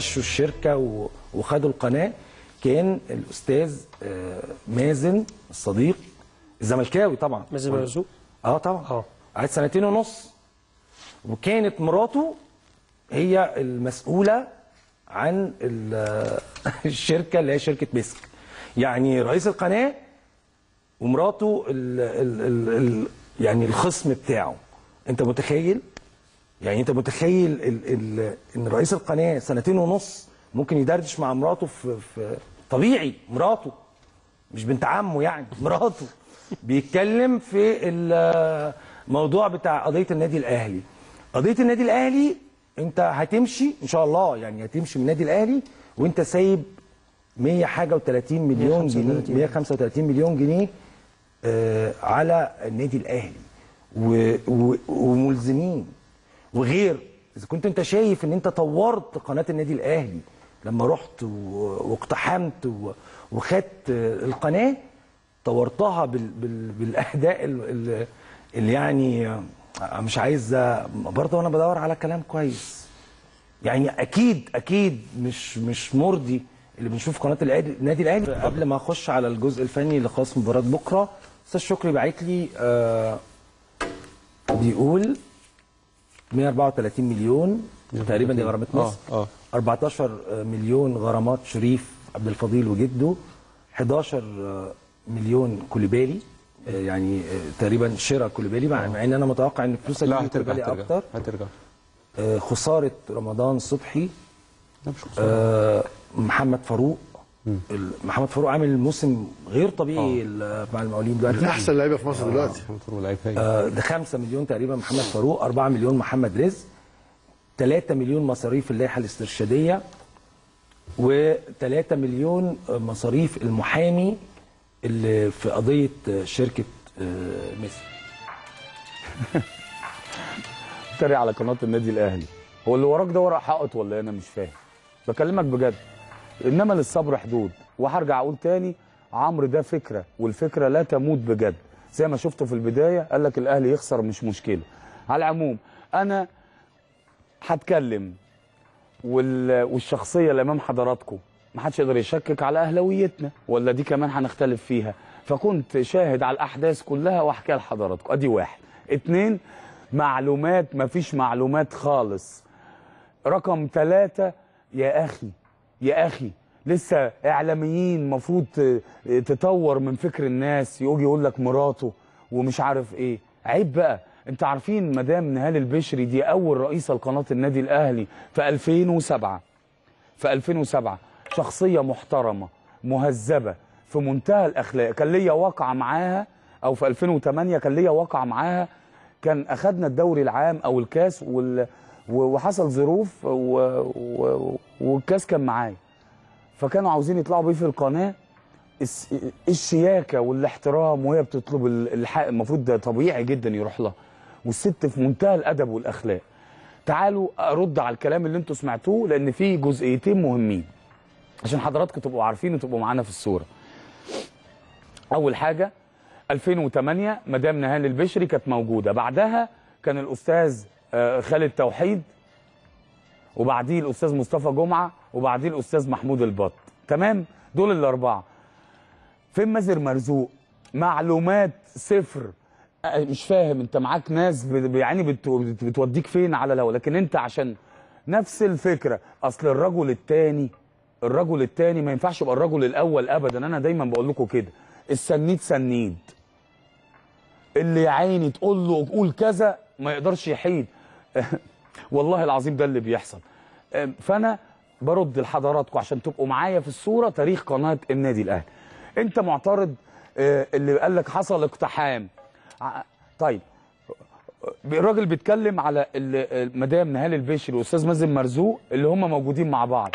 مشوا الشركة وخدوا القناة كان الأستاذ آه، مازن الصديق الزملكاوي طبعا مازن مرزوق اه طبعا اه قعد سنتين ونص وكانت مراته هي المسؤولة عن الشركة اللي هي شركة مسك يعني رئيس القناة ومراته الـ الـ الـ الـ يعني الخصم بتاعه انت متخيل يعني انت متخيل ال ال ان رئيس القناه سنتين ونص ممكن يدردش مع مراته في, في طبيعي مراته مش بنت عمه يعني مراته بيتكلم في الموضوع بتاع قضيه النادي الاهلي قضيه النادي الاهلي انت هتمشي ان شاء الله يعني هتمشي من النادي الاهلي وانت سايب 100 حاجه و30 مليون جنيه 135 مليون جنيه آه، على النادي الاهلي وملزمين وغير اذا كنت انت شايف ان انت طورت قناه النادي الاهلي لما رحت واقتحمت وخدت القناه طورتها بال بال اللي يعني مش عايز برضه انا بدور على كلام كويس يعني اكيد اكيد مش مش مرضي اللي بنشوف قناه النادي الاهلي قبل ما اخش على الجزء الفني اللي خاص مباراه بكره استاذ شكري باعت لي آه بيقول 134 مليون تقريبا دي غرامات مصر آه آه. 14 مليون غرامات شريف عبد الفضيل وجده 11 مليون كوليبالي آه، يعني آه، تقريبا شراء كوليبالي آه. مع ان انا متوقع ان الفلوس اللي هترجع هترجع اكتر هترجع خساره رمضان صبحي لا مش خساره محمد فاروق محمد فاروق عامل موسم غير طبيعي مع آه. المقاولين دلوقتي من احسن لعيبه في مصر دلوقتي فايق آه، ده 5 مليون تقريبا محمد فاروق 4 مليون محمد رزق 3 مليون مصاريف اللائحه الاسترشاديه و3 مليون مصاريف المحامي اللي في قضيه شركه آه، ميسي اتريق على قناه النادي الاهلي هو اللي وراك ده ورق حائط ولا إيه؟ انا مش فاهم بكلمك بجد انما للصبر حدود وهرجع اقول تاني عمرو ده فكره والفكره لا تموت بجد زي ما شفته في البدايه قال لك الاهلي يخسر مش مشكله على العموم انا هتكلم والشخصيه اللي امام حضراتكم ما حدش يقدر يشكك على اهلاويتنا ولا دي كمان هنختلف فيها فكنت شاهد على الاحداث كلها واحكيها لحضراتكم ادي واحد اتنين معلومات مفيش معلومات خالص رقم ثلاثة يا أخي يا اخي لسه اعلاميين مفروض تطور من فكر الناس يجي يقول لك مراته ومش عارف ايه عيب بقى انت عارفين مدام نهال البشري دي اول رئيسه لقناه النادي الاهلي في 2007 في 2007 شخصيه محترمه مهذبه في منتهى الاخلاق كان ليا واقعه معاها او في 2008 كان ليا واقعه معاها كان اخذنا الدوري العام او الكاس وال وحصل ظروف والكاس كان معايا فكانوا عاوزين يطلعوا بيه في القناه الشياكه والاحترام وهي بتطلب الحق المفروض ده طبيعي جدا يروح لها والست في منتهى الادب والاخلاق تعالوا ارد على الكلام اللي انتم سمعتوه لان في جزئيتين مهمين عشان حضراتكم تبقوا عارفين وتبقوا معانا في الصوره اول حاجه 2008 مدام نهال البشري كانت موجوده بعدها كان الاستاذ آه، خالد توحيد وبعديه الاستاذ مصطفى جمعه وبعديه الاستاذ محمود البط تمام دول الاربعه فين مازر مرزوق معلومات صفر آه، مش فاهم انت معاك ناس يعني بتوديك فين على الهوا لكن انت عشان نفس الفكره اصل الرجل الثاني الرجل الثاني ما ينفعش يبقى الرجل الاول ابدا انا دايما بقول لكم كده السنيد سنيد اللي يا عيني تقول له قول كذا ما يقدرش يحيد والله العظيم ده اللي بيحصل فانا برد لحضراتكم عشان تبقوا معايا في الصوره تاريخ قناه النادي الاهلي انت معترض أه، اللي قال لك حصل اقتحام طيب الراجل بيتكلم على مدام نهال البشري والاستاذ مازن مرزوق اللي هم موجودين مع بعض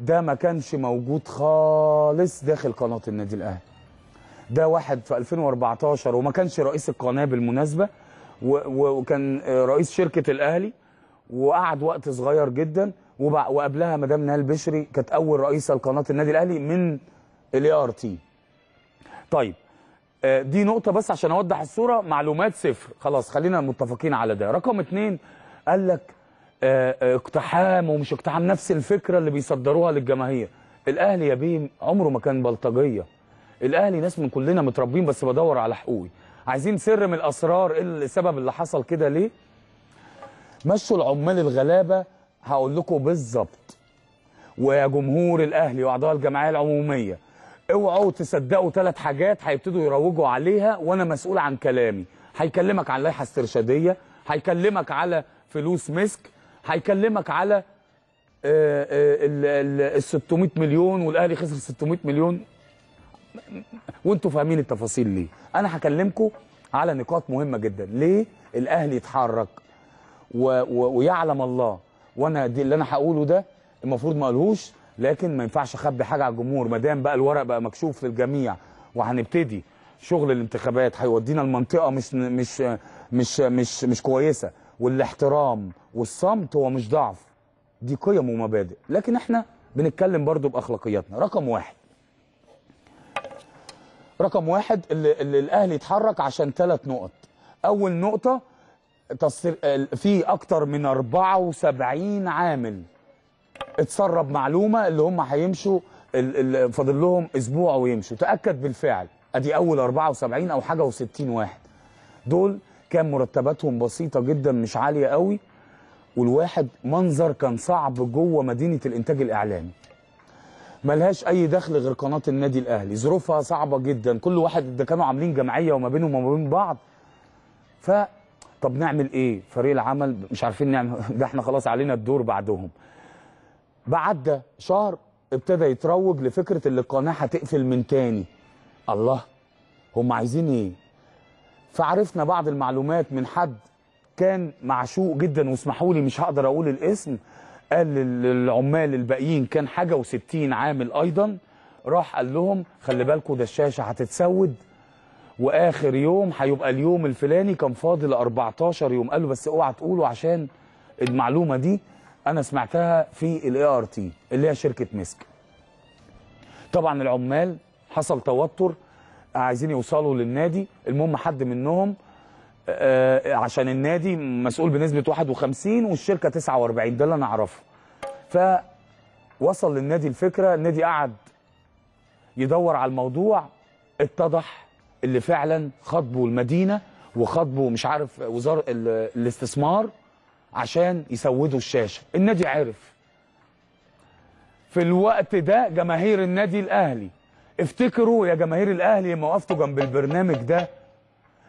ده ما كانش موجود خالص داخل قناه النادي الاهلي ده واحد في 2014 وما كانش رئيس القناه بالمناسبه وكان آه، رئيس شركه الاهلي وقعد وقت صغير جدا وقبلها مدام نهال بشري كانت اول رئيسه لقناه النادي الاهلي من الاي ار تي. طيب آه، دي نقطة بس عشان أوضح الصورة معلومات صفر خلاص خلينا متفقين على ده رقم اثنين قال لك آه، اقتحام ومش اقتحام نفس الفكرة اللي بيصدروها للجماهير الأهلي يا بيه عمره ما كان بلطجية الأهلي ناس من كلنا متربين بس بدور على حقوقي عايزين سر من الاسرار ايه السبب اللي حصل كده ليه مشوا العمال الغلابه هقول لكم بالظبط ويا جمهور الاهلي واعضاء الجمعيه العموميه اوعوا تصدقوا ثلاث حاجات هيبتدوا يروجوا عليها وانا مسؤول عن كلامي هيكلمك عن لائحه استرشاديه هيكلمك على فلوس مسك هيكلمك على آه، آه، ال 600 مليون والاهلي خسر 600 مليون وانتوا فاهمين التفاصيل ليه انا هكلمكم على نقاط مهمه جدا ليه الاهلي يتحرك و... و... ويعلم الله وانا دي اللي انا هقوله ده المفروض ما اقولهوش لكن ما ينفعش اخبي حاجه على الجمهور ما دام بقى الورق بقى مكشوف للجميع وهنبتدي شغل الانتخابات هيودينا المنطقه مش مش مش مش مش كويسه والاحترام والصمت هو مش ضعف دي قيم ومبادئ لكن احنا بنتكلم برضو باخلاقياتنا رقم واحد رقم واحد اللي, اللي الاهلي اتحرك عشان ثلاث نقط اول نقطه في اكتر من 74 عامل اتسرب معلومه اللي هم هيمشوا فاضل لهم اسبوع ويمشوا تاكد بالفعل ادي اول 74 او حاجه و60 واحد دول كان مرتباتهم بسيطه جدا مش عاليه قوي والواحد منظر كان صعب جوه مدينه الانتاج الاعلامي ملهاش اي دخل غير قناه النادي الاهلي ظروفها صعبه جدا كل واحد ده كانوا عاملين جمعيه وما بينهم وما بين بعض ف طب نعمل ايه فريق العمل مش عارفين نعمل ده احنا خلاص علينا الدور بعدهم بعد شهر ابتدى يتروج لفكره اللي القناه هتقفل من تاني الله هم عايزين ايه فعرفنا بعض المعلومات من حد كان معشوق جدا واسمحوا لي مش هقدر اقول الاسم قال للعمال الباقيين كان حاجه و60 عامل ايضا راح قال لهم خلي بالكم ده الشاشه هتتسود واخر يوم هيبقى اليوم الفلاني كان فاضل 14 يوم قال له بس اوعى تقوله عشان المعلومه دي انا سمعتها في الاي ار تي اللي هي شركه مسك طبعا العمال حصل توتر عايزين يوصلوا للنادي المهم حد منهم آه، عشان النادي مسؤول بنسبه 51 والشركه 49 ده اللي انا اعرفه فوصل للنادي الفكره النادي قعد يدور على الموضوع اتضح اللي فعلا خاطبه المدينه وخاطبه مش عارف وزاره الاستثمار عشان يسودوا الشاشه النادي عرف في الوقت ده جماهير النادي الاهلي افتكروا يا جماهير الاهلي لما وقفتوا جنب البرنامج ده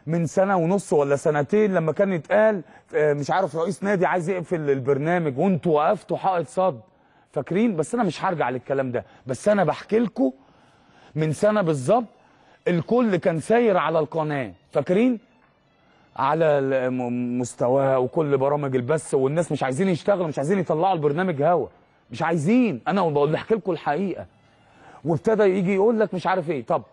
من سنه ونص ولا سنتين لما كان يتقال آه، مش عارف رئيس نادي عايز يقفل البرنامج وانتوا وقفتوا حائط صد فاكرين بس انا مش هرجع للكلام ده بس انا بحكي لكم من سنه بالظبط الكل كان ساير على القناه فاكرين على مستواها وكل برامج البث والناس مش عايزين يشتغلوا مش عايزين يطلعوا البرنامج هوا مش عايزين انا بقول لكم الحقيقه وابتدى يجي يقول لك مش عارف ايه طب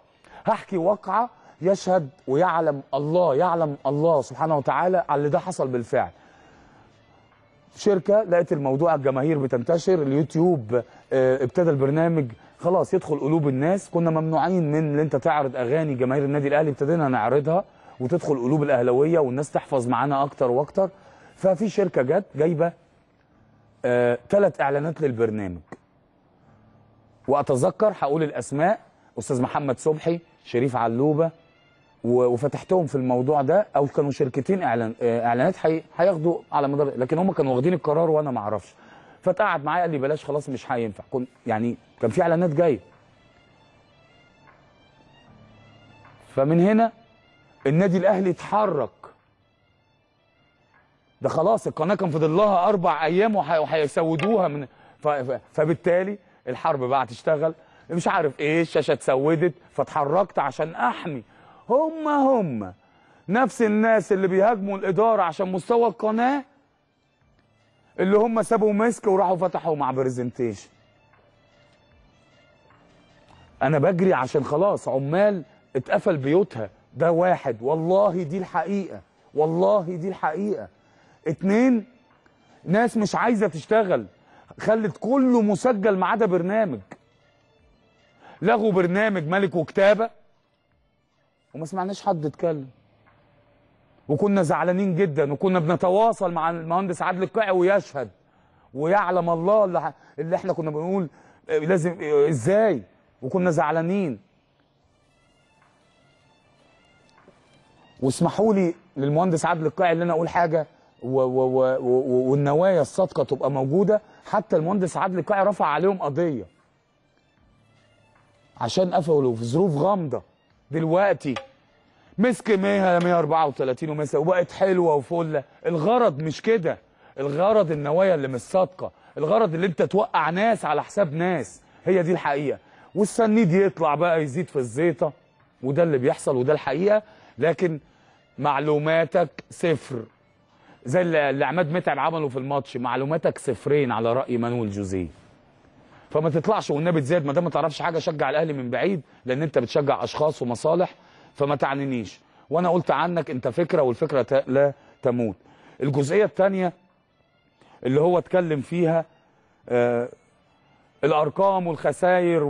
هحكي واقعه يشهد ويعلم الله يعلم الله سبحانه وتعالى على اللي ده حصل بالفعل شركه لقت الموضوع الجماهير بتنتشر اليوتيوب آه، ابتدى البرنامج خلاص يدخل قلوب الناس كنا ممنوعين من ان انت تعرض اغاني جماهير النادي الاهلي ابتدينا نعرضها وتدخل قلوب الاهلاويه والناس تحفظ معانا اكتر واكتر ففي شركه جت جايبه ثلاث آه اعلانات للبرنامج واتذكر هقول الاسماء استاذ محمد صبحي شريف علوبه وفتحتهم في الموضوع ده او كانوا شركتين اعلان آه، اعلانات هياخدوا على مدار لكن هم كانوا واخدين القرار وانا ما اعرفش فتقعد معايا قال لي بلاش خلاص مش هينفع كنت يعني كان في اعلانات جايه فمن هنا النادي الاهلي اتحرك ده خلاص القناه كان فاضل لها اربع ايام وهيسودوها من ف... ف... فبالتالي الحرب بقى هتشتغل مش عارف ايه الشاشه اتسودت فاتحركت عشان احمي هم هم نفس الناس اللي بيهاجموا الإدارة عشان مستوى القناة اللي هم سابوا مسك وراحوا فتحوا مع برزنتيشن أنا بجري عشان خلاص عمال اتقفل بيوتها ده واحد والله دي الحقيقة والله دي الحقيقة اتنين ناس مش عايزة تشتغل خلت كله مسجل ما عدا برنامج لغوا برنامج ملك وكتابه وما سمعناش حد اتكلم وكنا زعلانين جدا وكنا بنتواصل مع المهندس عادل القيعي ويشهد ويعلم الله اللي, اللي احنا كنا بنقول آه، لازم آه، ازاي وكنا زعلانين واسمحوا لي للمهندس عادل القيعي ان انا اقول حاجه و و و و والنوايا الصادقه تبقى موجوده حتى المهندس عادل القيعي رفع عليهم قضيه عشان قفلوا في ظروف غامضه دلوقتي مسك 100 134 ومسك وبقت حلوه وفله الغرض مش كده الغرض النوايا اللي مش صادقه الغرض اللي انت توقع ناس على حساب ناس هي دي الحقيقه والسنيد يطلع بقى يزيد في الزيطه وده اللي بيحصل وده الحقيقه لكن معلوماتك صفر زي اللي عماد متعب عمله في الماتش معلوماتك صفرين على راي مانويل جوزيه فما تطلعش والنبي تزيد ما دام ما تعرفش حاجه شجع الاهلي من بعيد لان انت بتشجع اشخاص ومصالح فما تعنينيش وانا قلت عنك انت فكره والفكره لا تموت الجزئيه الثانيه اللي هو اتكلم فيها آه الارقام والخسائر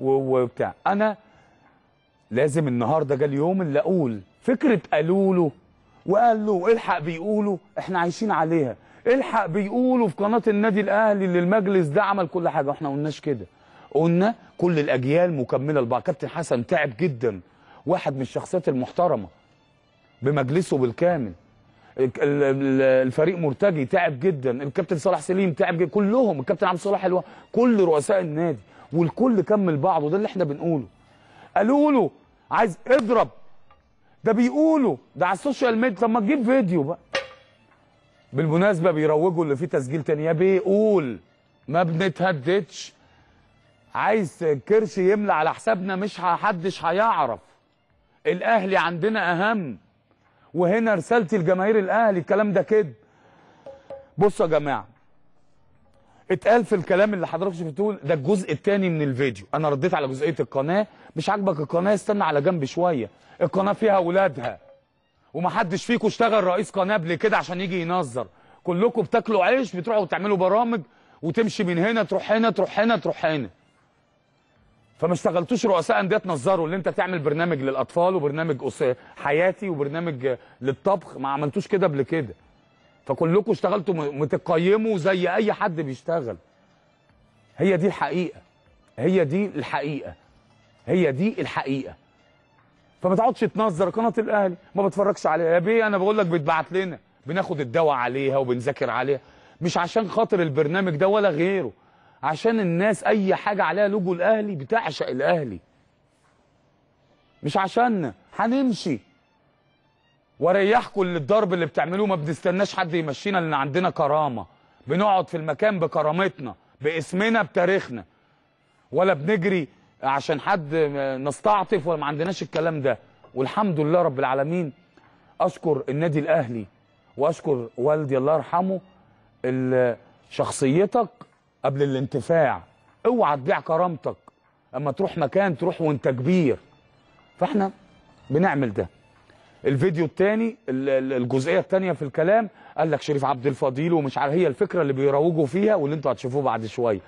وبتاع انا لازم النهارده جه اليوم اللي اقول فكره قالوا له وقال له الحق بيقولوا احنا عايشين عليها الحق بيقولوا في قناه النادي الاهلي اللي المجلس ده عمل كل حاجه احنا قلناش كده قلنا كل الاجيال مكمله لبعض كابتن حسن تعب جدا واحد من الشخصيات المحترمه بمجلسه بالكامل الفريق مرتجي تعب جدا الكابتن صلاح سليم تعب جدا كلهم الكابتن عبد الصلاح الو... كل رؤساء النادي والكل كمل بعضه ده اللي احنا بنقوله قالوا له عايز اضرب ده بيقولوا ده على السوشيال ميديا طب ما تجيب فيديو بقى بالمناسبه بيروجوا اللي فيه تسجيل تاني يا بيقول ما بنتهددش عايز كرش يملى على حسابنا مش حدش هيعرف الاهلي عندنا اهم وهنا رسالتي لجماهير الاهلي الكلام ده كده بصوا يا جماعه اتقال في الكلام اللي حضرتك شفتوه ده الجزء الثاني من الفيديو انا رديت على جزئيه القناه مش عاجبك القناه استنى على جنب شويه القناه فيها ولادها ومحدش فيكم اشتغل رئيس قناه قبل كده عشان يجي ينظر كلكم بتاكلوا عيش بتروحوا تعملوا برامج وتمشي من هنا تروح هنا تروح هنا تروح هنا فما اشتغلتوش رؤساء انديه تنظروا اللي انت تعمل برنامج للاطفال وبرنامج حياتي وبرنامج للطبخ ما عملتوش كده قبل كده فكلكم اشتغلتوا متقيموا زي اي حد بيشتغل هي دي الحقيقه هي دي الحقيقه هي دي الحقيقه فما تقعدش تنظر قناه الاهلي ما بتفرجش عليها يا بيه انا بقول لك بتبعت لنا بناخد الدواء عليها وبنذاكر عليها مش عشان خاطر البرنامج ده ولا غيره عشان الناس اي حاجه عليها لوجو الاهلي بتعشق الاهلي مش عشان هنمشي وريحكم للضرب اللي بتعملوه ما بنستناش حد يمشينا لان عندنا كرامه بنقعد في المكان بكرامتنا باسمنا بتاريخنا ولا بنجري عشان حد نستعطف ولا ما عندناش الكلام ده والحمد لله رب العالمين اشكر النادي الاهلي واشكر والدي الله يرحمه شخصيتك قبل الانتفاع اوعى تبيع كرامتك اما تروح مكان تروح وانت كبير فاحنا بنعمل ده الفيديو الثاني الجزئيه الثانيه في الكلام قال لك شريف عبد الفضيل ومش عارف هي الفكره اللي بيروجوا فيها واللي انتوا هتشوفوه بعد شويه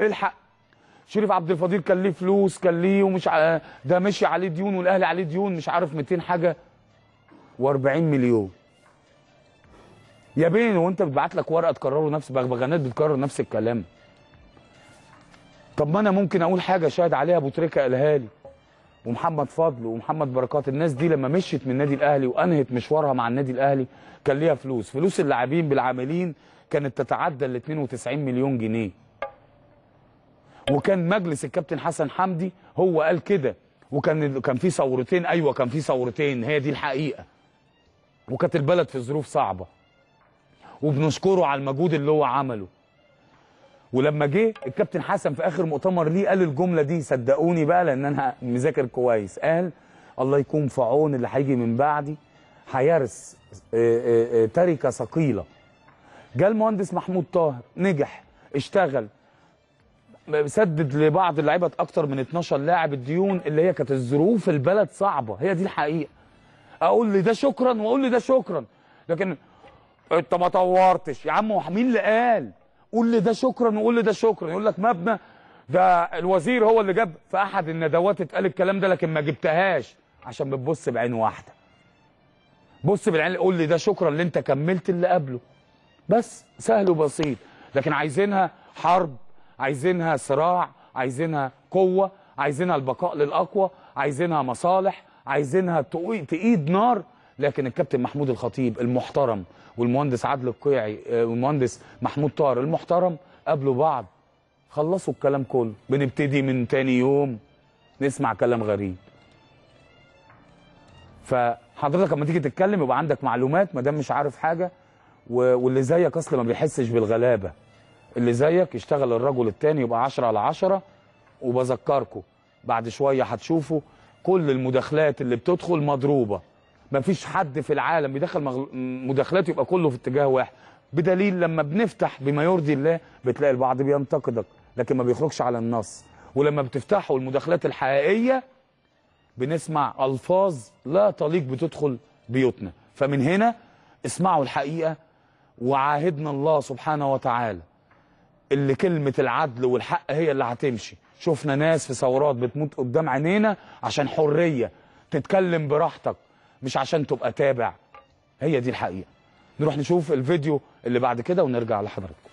الحق شريف عبد الفضيل كان ليه فلوس كان ليه ومش ع... ده مشي عليه ديون والاهلي عليه ديون مش عارف 200 حاجه و40 مليون يا بين وانت بتبعت لك ورقه تكرروا نفس بغبغانات بتكرر نفس الكلام طب ما انا ممكن اقول حاجه شاهد عليها ابو تريكه قالها لي ومحمد فضل ومحمد بركات الناس دي لما مشيت من النادي الاهلي وانهت مشوارها مع النادي الاهلي كان ليها فلوس فلوس اللاعبين بالعاملين كانت تتعدى ال 92 مليون جنيه وكان مجلس الكابتن حسن حمدي هو قال كده وكان كان في ثورتين ايوه كان في ثورتين هي دي الحقيقه وكانت البلد في ظروف صعبه وبنشكره على المجهود اللي هو عمله ولما جه الكابتن حسن في اخر مؤتمر ليه قال الجمله دي صدقوني بقى لان انا مذاكر كويس قال الله يكون في عون اللي هيجي من بعدي هيرث آه، آه، آه، تركه ثقيله جه المهندس محمود طاهر نجح اشتغل سدد لبعض اللعيبه اكتر من 12 لاعب الديون اللي هي كانت الظروف البلد صعبه هي دي الحقيقه اقول لي ده شكرا واقول لي ده شكرا لكن انت ما طورتش يا عم مين اللي قال قول لي ده شكرا وقول لي ده شكرا يقول لك مبنى ده الوزير هو اللي جاب في احد الندوات اتقال الكلام ده لكن ما جبتهاش عشان بتبص بعين واحده بص بالعين قول لي ده شكرا اللي انت كملت اللي قبله بس سهل وبسيط لكن عايزينها حرب عايزينها صراع عايزينها قوه عايزينها البقاء للاقوى عايزينها مصالح عايزينها تقيد نار لكن الكابتن محمود الخطيب المحترم والمهندس عادل القيعي آه، والمهندس محمود طاهر المحترم قابلوا بعض خلصوا الكلام كله بنبتدي من تاني يوم نسمع كلام غريب فحضرتك لما تيجي تتكلم يبقى عندك معلومات ما دام مش عارف حاجه واللي زيك اصلا ما بيحسش بالغلابه اللي زيك يشتغل الرجل التاني يبقى 10 على 10 وبذكركم بعد شويه هتشوفوا كل المداخلات اللي بتدخل مضروبه مفيش حد في العالم بيدخل مداخلات يبقى كله في اتجاه واحد بدليل لما بنفتح بما يرضي الله بتلاقي البعض بينتقدك لكن ما بيخرجش على النص ولما بتفتحوا المداخلات الحقيقيه بنسمع الفاظ لا تليق بتدخل بيوتنا فمن هنا اسمعوا الحقيقه وعاهدنا الله سبحانه وتعالى اللي كلمة العدل والحق هي اللي هتمشي شفنا ناس في ثورات بتموت قدام عينينا عشان حرية تتكلم براحتك مش عشان تبقى تابع هي دي الحقيقة نروح نشوف الفيديو اللي بعد كده ونرجع لحضرتك